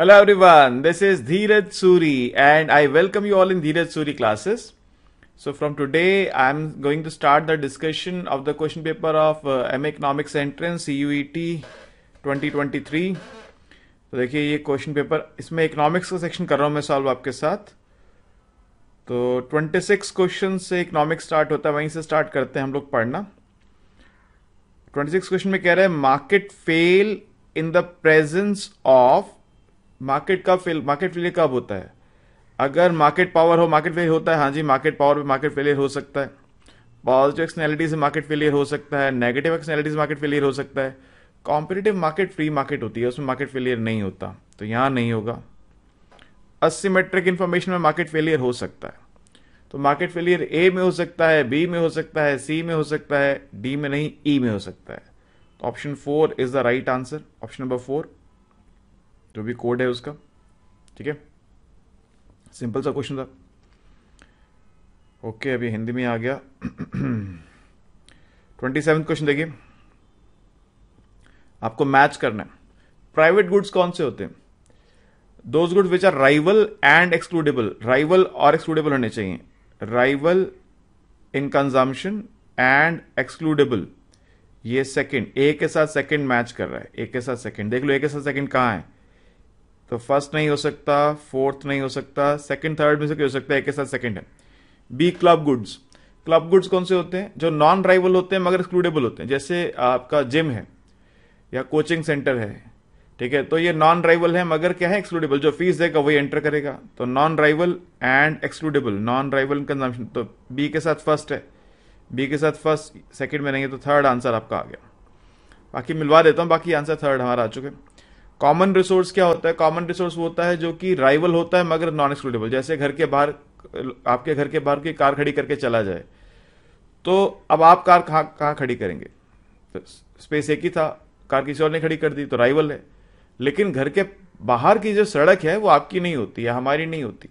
Hello everyone, this is Dheeraj Suri and I welcome you all in Dheeraj Suri classes. So from today I am going to start the discussion of the question paper of uh, M Economics Entrance CUET 2023. तो देखिए ये question paper इसमें economics का section कर रहा हूँ मैं solve आपके साथ तो 26 क्वेश्चन से इकोनॉमिक्स स्टार्ट होता है वहीं से स्टार्ट करते हैं हम लोग पढ़ना 26 क्वेश्चन में कह रहे हैं market fail in the presence of market का फेल मार्केट फेलियर कब होता है अगर मार्केट पावर हो मार्केट फेलियर होता है हाँ जी मार्केट पावर में मार्केट फेलियर हो सकता है पॉजिटिव एक्सनैलिटी से मार्केट फेलियर हो सकता है नेगेटिव एक्सनैलिटी से मार्केट फेलियर हो सकता है कॉम्पिटेटिव मार्केट फ्री मार्केट होती है उसमें मार्केट फेलियर नहीं होता तो यहाँ नहीं होगा असीमेट्रिक इन्फॉर्मेशन में मार्केट फेलियर हो सकता है तो मार्केट फेलियर ए में हो सकता है बी में हो सकता है सी में हो सकता है डी में नहीं ई e में हो सकता है तो option four is the right answer option number four जो भी कोड है उसका ठीक है सिंपल सा क्वेश्चन था ओके अभी हिंदी में आ गया ट्वेंटी सेवन क्वेश्चन देखिए आपको मैच करना है प्राइवेट गुड्स कौन से होते हैं those goods which are rival and excludable rival और एक्सक्लूडेबल होने चाहिए rival in consumption and excludable ये सेकंड ए के साथ सेकंड मैच कर रहा है ए के साथ सेकंड देख लो ए के साथ सेकंड कहाँ है तो फर्स्ट नहीं हो सकता फोर्थ नहीं हो सकता सेकंड थर्ड में से हो सकता है एक के साथ सेकंड है B club goods club goods कौन से होते हैं जो नॉन ड्राइवल होते हैं मगर एक्सक्लूडेबल होते हैं जैसे आपका जिम है या कोचिंग सेंटर है ठीक है तो ये नॉन राइवल है मगर क्या है एक्सक्लूडेबल जो फीस देगा वही एंटर करेगा तो non rival and excludable non rival consumption तो बी के साथ फर्स्ट है बी के साथ फर्स्ट सेकंड में नहीं है तो थर्ड आंसर आपका आ गया बाकी मिलवा देता हूँ बाकी आंसर थर्ड हमारा आ चुके कॉमन रिसोर्स क्या होता है कॉमन रिसोर्स वो होता है जो कि राइवल होता है मगर नॉन एक्सक्लूडेबल जैसे घर के बाहर आपके घर के बाहर की कार खड़ी करके चला जाए तो अब आप कार कहाँ कहाँ खड़ी करेंगे तो स्पेस एक ही था कार किसी और ने खड़ी कर दी तो राइवल है लेकिन घर के बाहर की जो सड़क है वो आपकी नहीं होती या हमारी नहीं होती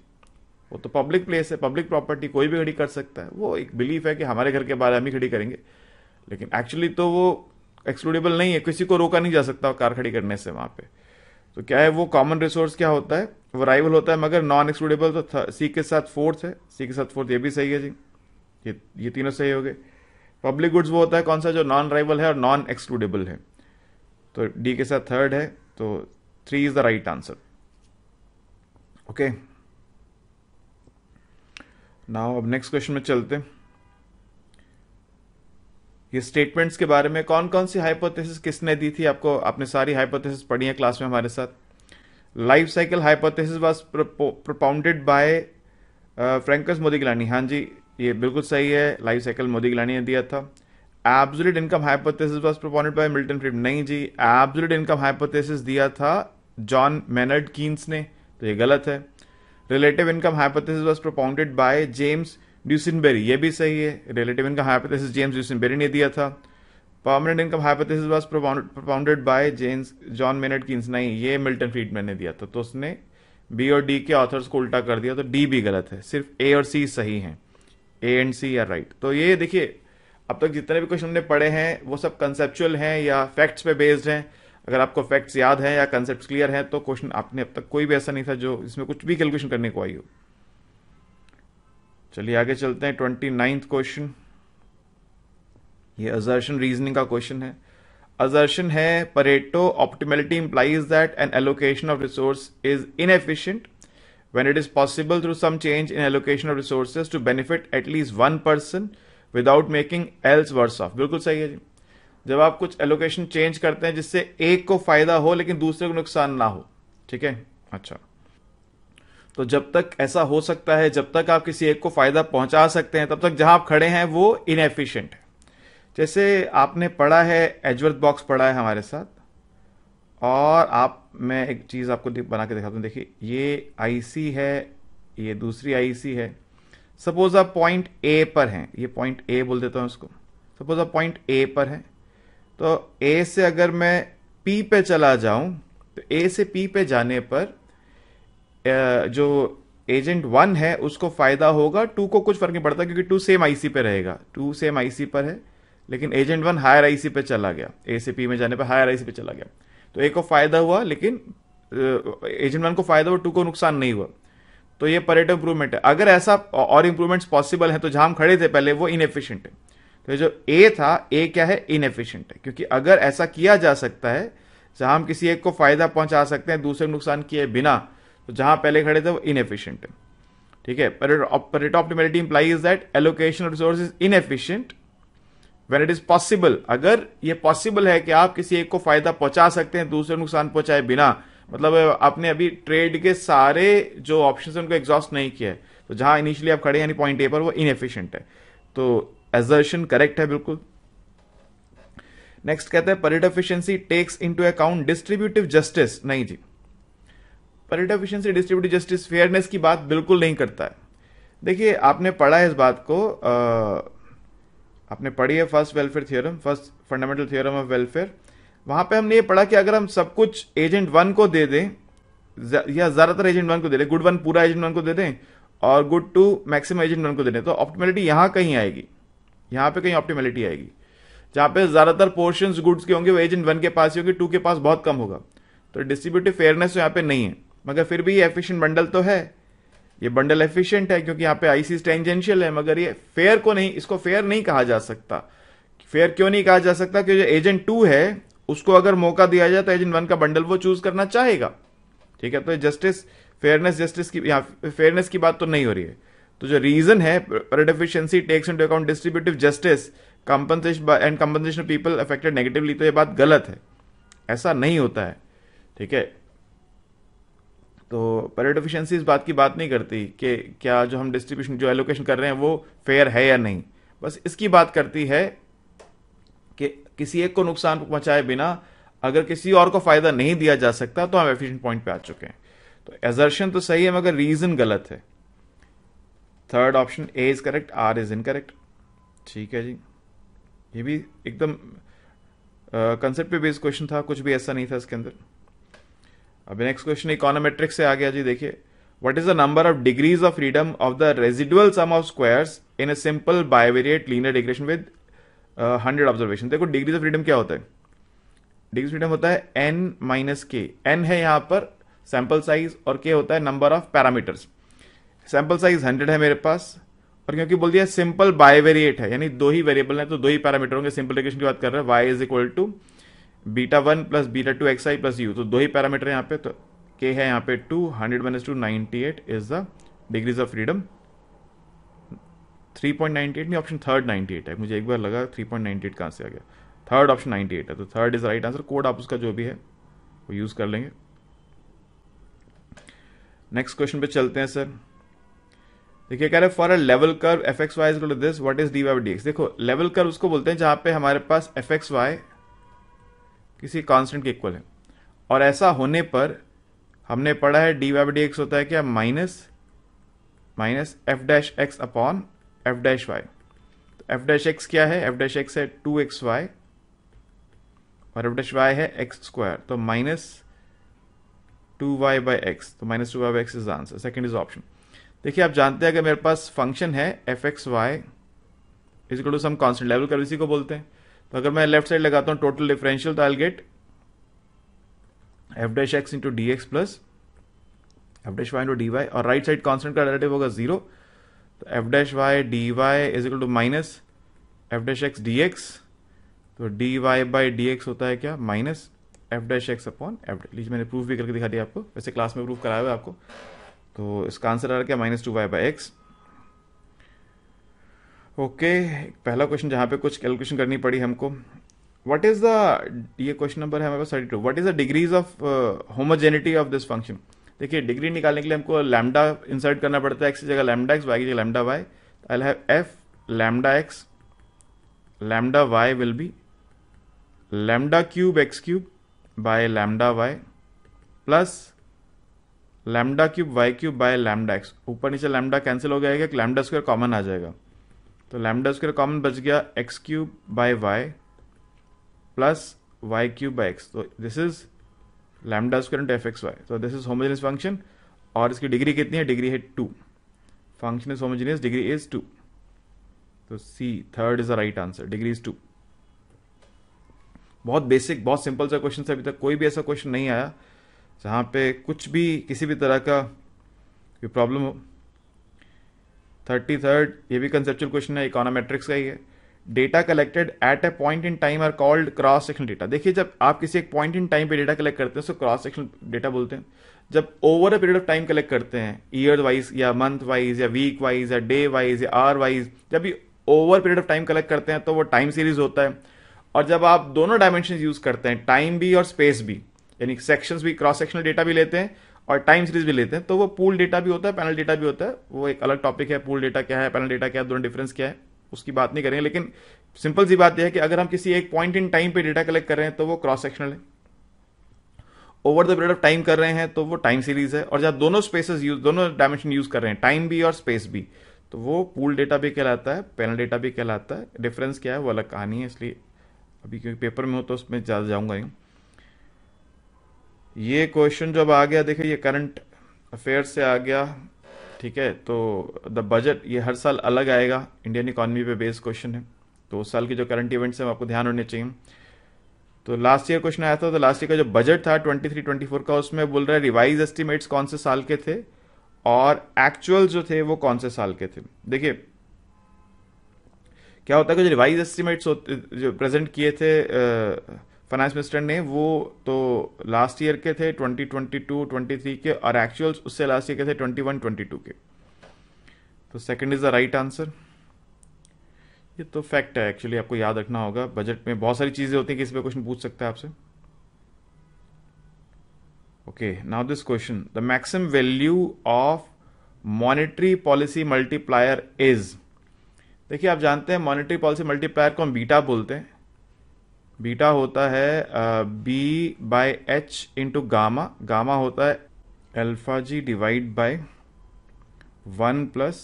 वो तो पब्लिक प्लेस है पब्लिक प्रॉपर्टी कोई भी खड़ी कर सकता है वो एक बिलीफ है कि हमारे घर के बाहर हम ही खड़ी करेंगे लेकिन एक्चुअली तो वो एक्सक्लूडेबल नहीं है किसी को रोका नहीं जा सकता कार खड़ी करने से वहां पे तो क्या है वो कॉमन रिसोर्स क्या होता है वो राइवल होता है मगर नॉन एक्सक्लूडेबल तो सी के साथ फोर्थ है सी के साथ फोर्थ ये भी सही है जी ये ये तीनों सही हो गए पब्लिक गुड्स वो होता है कौन सा जो नॉन राइवल है और नॉन एक्सक्लूडेबल है तो डी के साथ थर्ड है तो three is the right answer okay now अब नेक्स्ट क्वेश्चन में चलते हैं ये स्टेटमेंट्स के बारे में कौन कौन सी हाइपोथेसिस किसने दी थी आपको आपने सारी हाइपोथेसिस पढ़ी है क्लास में हमारे साथ life cycle hypothesis was propounded by Franco Modigliani हाँ जी ये बिल्कुल सही है लाइफ साइकिल मोदी गिलानी ने दिया था absolute income hypothesis was propounded by Milton Friedman नहीं जी एब्जुलट इनकम हाइपोथेसिस दिया था जॉन मेनर्ड कीन्स ने तो ये गलत है relative income hypothesis was propounded by James Duesenberry ये भी सही है relative income hypothesis James Duesenberry ने दिया था permanent income hypothesis was propounded by James John Maynard Keynes नहीं ये मिल्टन फ्रीडमैन ने दिया था तो उसने बी और डी के ऑथर्स को उल्टा कर दिया तो डी भी गलत है सिर्फ ए और सी सही है A and C are right तो ये देखिए अब तक जितने भी क्वेश्चन हमने पढ़े हैं वो सब कंसेप्चुअल हैं या फैक्ट्स पे बेस्ड हैं अगर आपको फैक्ट्स याद हैं या कंसेप्ट क्लियर हैं तो क्वेश्चन आपने अब तक कोई भी ऐसा नहीं था जो इसमें कुछ भी कैलकुलेशन करने को आई हो चलिए आगे चलते हैं ट्वेंटी नाइन्थ क्वेश्चन ये अजर्शन रीजनिंग का क्वेश्चन है अजर्शन है Pareto optimality implies that an allocation of resource is inefficient when it is possible through some change in allocation of resources to benefit at least one person without making else worse off बिल्कुल सही है जी जब आप कुछ allocation change करते हैं जिससे एक को फायदा हो लेकिन दूसरे को नुकसान ना हो ठीक है अच्छा तो जब तक ऐसा हो सकता है जब तक आप किसी एक को फायदा पहुंचा सकते हैं तब तक जहां आप खड़े हैं वो इनएफिशिएंट है जैसे आपने पढ़ा है एजवर्थ बॉक्स पढ़ा है हमारे साथ और आप मैं एक चीज़ आपको बना के दिखाता हूँ देखिए ये आईसी है ये दूसरी आईसी है सपोज आप पॉइंट ए पर हैं ये पॉइंट ए बोल देता हूँ इसको सपोज आप पॉइंट ए पर हैं तो ए से अगर मैं पी पे चला जाऊं तो ए से पी पे जाने पर जो एजेंट वन है उसको फायदा होगा टू को कुछ फर्क नहीं पड़ता क्योंकि टू सेम आईसी पे रहेगा टू सेम आईसी पर है लेकिन एजेंट वन हायर आईसी पे चला गया एसीपी में जाने पर हायर आईसी पे चला गया तो एक को फायदा हुआ लेकिन एजेंट वन को फायदा हुआ टू को नुकसान नहीं हुआ तो ये परेट इंप्रूवमेंट है अगर ऐसा और इंप्रूवमेंट्स पॉसिबल है तो जहां हम खड़े थे पहले वो इनएफिशियंट है तो जो ए था ए क्या है इनएफिशियंट है क्योंकि अगर ऐसा किया जा सकता है जहां हम किसी एक को फायदा पहुंचा सकते हैं दूसरे नुकसान किए बिना तो जहां पहले खड़े थे वो एफिशियंट है ठीक है Pareto optimality implies that allocation of resource is inefficient when it is possible अगर ये पॉसिबल है कि आप किसी एक को फायदा पहुंचा सकते हैं दूसरे नुकसान पहुंचाए बिना मतलब आपने अभी ट्रेड के सारे जो ऑप्शन है उनको एग्जॉस्ट नहीं किया है तो जहां इनिशियली आप खड़े यानी पॉइंट ए पर वो एफिशियंट है तो एजर्शन करेक्ट है बिल्कुल नेक्स्ट कहते हैं Pareto efficiency takes to account distributive justice नहीं जी पर एफिशिएंसी डिस्ट्रीब्यूटिव जस्टिस फेयरनेस की बात बिल्कुल नहीं करता है देखिए आपने पढ़ा है इस बात को आ, आपने पढ़ी है first welfare theorem first fundamental theorem of welfare वहां पे हमने ये पढ़ा कि अगर हम सब कुछ एजेंट वन को दे दें या ज्यादातर एजेंट वन को दे दें गुड वन पूरा एजेंट वन को दे दें और good two maximum agent one को दे दें तो ऑप्टिमेलिटी यहां कहीं आएगी यहां पे कहीं ऑप्टिमेलिटी आएगी जहां पे ज्यादातर पोर्शन गुड्स के होंगे वो एजेंट वन के पास ही होंगे टू के पास बहुत कम होगा तो डिस्ट्रीब्यूटिव फेयरनेस यहाँ पे नहीं है मगर फिर भी ये एफिशिएंट बंडल तो है ये बंडल एफिशिएंट है क्योंकि यहां पे आईसी टेंजेंशियल है मगर ये फेयर को नहीं इसको फेयर नहीं कहा जा सकता फेयर क्यों नहीं कहा जा सकता क्योंकि एजेंट टू है उसको अगर मौका दिया जाए तो एजेंट वन का बंडल वो चूज करना चाहेगा ठीक है तो जस्टिस फेयरनेस जस्टिस की यहाँ फेयरनेस की बात तो नहीं हो रही है तो जो रीजन है Pareto efficiency takes into account distributive justice compensation and compensation people affected negatively तो ये बात गलत है ऐसा नहीं होता है ठीक है तो पैरेट एफिशिएंसी इस बात की बात नहीं करती कि क्या जो हम डिस्ट्रीब्यूशन जो एलोकेशन कर रहे हैं वो फेयर है या नहीं बस इसकी बात करती है कि किसी एक को नुकसान पहुंचाए बिना अगर किसी और को फायदा नहीं दिया जा सकता तो हम एफिशिएंट पॉइंट पे आ चुके हैं तो एजर्शन तो सही है मगर रीजन गलत है third option A is correct R is incorrect ठीक है जी ये भी एकदम कंसेप्ट पे बेस्ड क्वेश्चन था कुछ भी ऐसा नहीं था इसके अंदर अब नेक्स्ट क्वेश्चन इकोनोमेट्रिक से आ गया जी देखिए what is the number of degrees of freedom of the residual sum of squares in a simple bivariate linear regression with hundred observation देखो डिग्रीज ऑफ फ्रीडम क्या होता है डिग्रीज फ्रीडम होता है एन माइनस के एन है यहां पर सैंपल साइज और के होता है number of parameters sample size hundred है मेरे पास और क्योंकि बोल दिया सिंपल बायोवेरिएट है यानी दो ही वेरिएबल है तो दो ही पैरामीटर होंगे सिंपल डिग्रेशन की बात कर रहे हैं Y is equal to beta one plus beta two X I plus U तो दो ही पैरामीटर यहाँ पे तो के है यहाँ पे two hundred minus two ninety eight is the degrees of freedom three point ninety eight नहीं ऑप्शन थर्ड नाइनटी एट है मुझे एक बार लगा थ्री पॉइंट नाइनटी एट कहाँ से आ गया थर्ड ऑप्शन नाइनटी एट है तो थर्ड इज राइट आंसर कोड आप उसका जो भी है वो यूज कर लेंगे नेक्स्ट क्वेश्चन पे चलते हैं सर देखिए कह रहे for a level curve F X Y is this what is D Y D X देखो लेवल कर्व उसको बोलते हैं जहां पे हमारे पास एफ एक्स वाई किसी कांस्टेंट के इक्वल है और ऐसा होने पर हमने पढ़ा है डी वाई डी एक्स होता है क्या minus minus F dash X upon F dash Y तो एफ डैश एक्स क्या है एफ डैश एक्स है टू एक्स वाई और एफ डैश वाई है एक्स स्क्वायर तो minus two Y by X तो minus two Y by X is answer second is option देखिए आप जानते हैं अगर मेरे पास फंक्शन है F X Y is to some constant level कर इसी को बोलते हैं तो अगर मैं लेफ्ट साइड लगाता हूं टोटल डिफरेंशियल तो I get F dash X into D X plus F dash Y into D Y और राइट साइड कॉन्स्टेंट का डेरेटिव होगा जीरो तो F dash Y D Y is equal to minus F dash X D X तो D Y by D X होता है क्या minus F dash X upon F लीजिए मैंने प्रूफ भी करके दिखा दिया आपको वैसे क्लास में प्रूफ कराया हुआ आपको तो इसका आंसर आ रहा है क्या minus two Y by X okay okay, पहला क्वेश्चन जहाँ पे कुछ कैलकुलेशन करनी पड़ी हमको वट इज द ये क्वेश्चन नंबर है हमारे पास thirty two what is the degrees of homogeneity of this function देखिए डिग्री निकालने के लिए हमको लैमडा इंसर्ट करना पड़ता है एक्स की जगह लैमडा एक्स वाई की जगह lambda Y I have F lambda X lambda Y will be lambda cube X cube by lambda Y plus lambda cube Y cube by lambda X ऊपर नीचे lambda cancel हो जाएगा lambda square common आ जाएगा तो lambda square common बच गया X cube by Y plus Y cube by X तो this is lambda स्क्र इंटू एफ एक्स वाई तो दिस इज होमोजेनियस फंक्शन और इसकी डिग्री कितनी है डिग्री है two function is homogeneous degree is two तो C third is the right answer degree is two बहुत बेसिक बहुत सिंपल सा क्वेश्चन था अभी तक कोई भी ऐसा क्वेश्चन नहीं आया जहाँ पे कुछ भी किसी भी तरह का प्रॉब्लम हो थर्टी थर्ड ये भी कंसेप्चुअल क्वेश्चन है इकोनोमेट्रिक्स का ही है data collected at a point in time are called cross section data देखिए जब आप किसी एक पॉइंट इन टाइम पे डेटा कलेक्ट करते हैं उसको क्रॉस सेक्शन डेटा बोलते हैं जब over a period of time collect करते हैं ईयर वाइज या मंथ वाइज या वीक वाइज या डे वाइज या आर वाइज जब भी over period of time collect करते हैं तो वो टाइम सीरीज होता है और जब आप दोनों डायमेंशन यूज करते हैं टाइम भी और स्पेस भी यानी सेक्शन भी क्रॉस सेक्शनल डेटा भी लेते हैं और टाइम सीरीज भी लेते हैं तो वो पूल डेटा भी होता है पैनल डेटा भी होता है वो एक अलग टॉपिक है पूल डेटा क्या है पैनल डेटा क्या है दोनों डिफरेंस क्या है उसकी बात नहीं करेंगे लेकिन सिंपल सी बात यह है कि अगर हम किसी एक पॉइंट इन टाइम पे डेटा कलेक्ट कर रहे हैं तो वो क्रॉस सेक्शनल है over the period of time कर रहे हैं तो वो टाइम सीरीज है और जहाँ दोनों स्पेसेस यूज दोनों डायमेंशन यूज कर रहे हैं टाइम भी और स्पेस भी तो वो पूल डेटा भी कहलाता है पैनल डेटा भी कहलाता है डिफरेंस क्या है वो अलग कहानी है इसलिए अभी क्योंकि पेपर में हो तो उसमें ज़्यादा जाऊँगा यूँ ये क्वेश्चन जब आ गया देखिए ये करंट अफेयर से आ गया ठीक है तो द बजट ये हर साल अलग आएगा इंडियन इकोनॉमी पे बेस्ड क्वेश्चन है तो उस साल के जो करंट इवेंट्स हैं आपको ध्यान होने चाहिए तो लास्ट ईयर क्वेश्चन आया था तो लास्ट ईयर का जो बजट था 23 24 का उसमें बोल रहा है रिवाइज एस्टिमेट्स कौन से साल के थे और एक्चुअल जो थे वो कौन से साल के थे देखिए क्या होता है कि जो रिवाइज एस्टिमेट्स जो प्रेजेंट किए थे आ, फाइनेंस मिनिस्टर ने वो तो लास्ट ईयर के थे 2022 23 के और एक्चुअल्स उससे लास्ट ईयर के थे 21 22 के तो second is the right answer ये तो फैक्ट है एक्चुअली आपको याद रखना होगा बजट में बहुत सारी चीज़ें होती हैं कि इस पर क्वेश्चन पूछ सकते हैं आपसे okay now this question the maximum value of monetary policy multiplier is देखिए आप जानते हैं मॉनेटरी पॉलिसी मल्टीप्लायर को हम बीटा बोलते हैं बीटा होता है B by H into gamma gamma होता है alpha G divide by one plus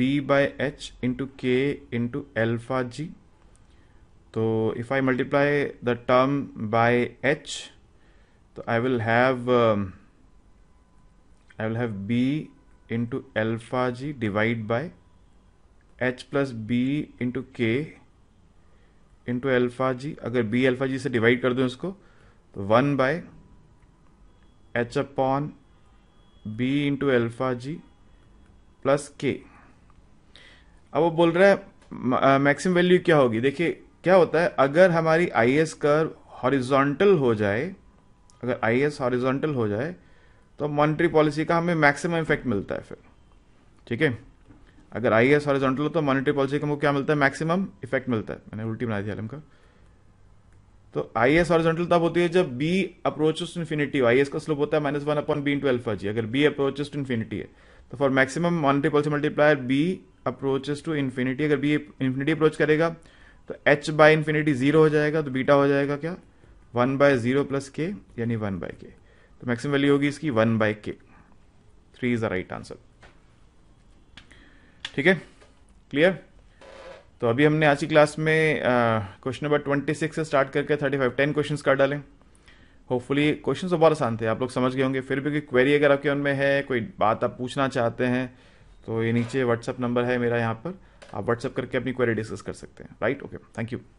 B by H into K into alpha G तो if I multiply the term by H तो I will have I will have B into alpha G divide by H plus B into K into alpha G अगर B alpha जी से divide कर दो इसको तो one by H upon B into alpha G plus K अब वो बोल रहा है मैक्सिमम वैल्यू क्या होगी देखिए क्या होता है अगर हमारी आई एस कर हॉरिजॉन्टल हो जाए अगर आई एस हॉरिजॉन्टल हो जाए तो मॉनिटरी पॉलिसी का हमें मैक्सिमम इफेक्ट मिलता है फिर ठीक है अगर आई एस हॉरिजॉन्टल हो तो मॉनिटरी पॉलिसी का क्या मिलता है मैक्सिमम इफेक्ट मिलता है मैंने उल्टी बना दिया आलम का तो आई एस हॉरिजॉन्टल तब होती है जब B approach to infinity I S का स्लोप होता है minus one upon B into alpha G अगर बी अप्रोचेस टू इन्फिनिटी है तो for maximum monetary policy multiplier B approaches to infinity अगर बी इन्फिनिटी अप्रोच करेगा तो एच बाय इन्फिनिटी जीरो हो जाएगा तो बीटा हो जाएगा क्या वन बाय जीरो प्लस के यानी वन बाय के तो मैक्सिमम वैल्यू होगी इसकी one by K three is the right answer ठीक है क्लियर तो अभी हमने आज की क्लास में क्वेश्चन नंबर ट्वेंटी सिक्स से स्टार्ट करके थर्टी फाइव टेन क्वेश्चन कर डालें होपफुली क्वेश्चन तो बहुत आसान थे आप लोग समझ गए होंगे फिर भी कोई क्वेरी अगर आपके उनमें में है कोई बात आप पूछना चाहते हैं तो ये नीचे व्हाट्सअप नंबर है मेरा यहाँ पर आप व्हाट्सअप करके अपनी क्वेरी डिस्कस कर सकते हैं राइट ओके थैंक यू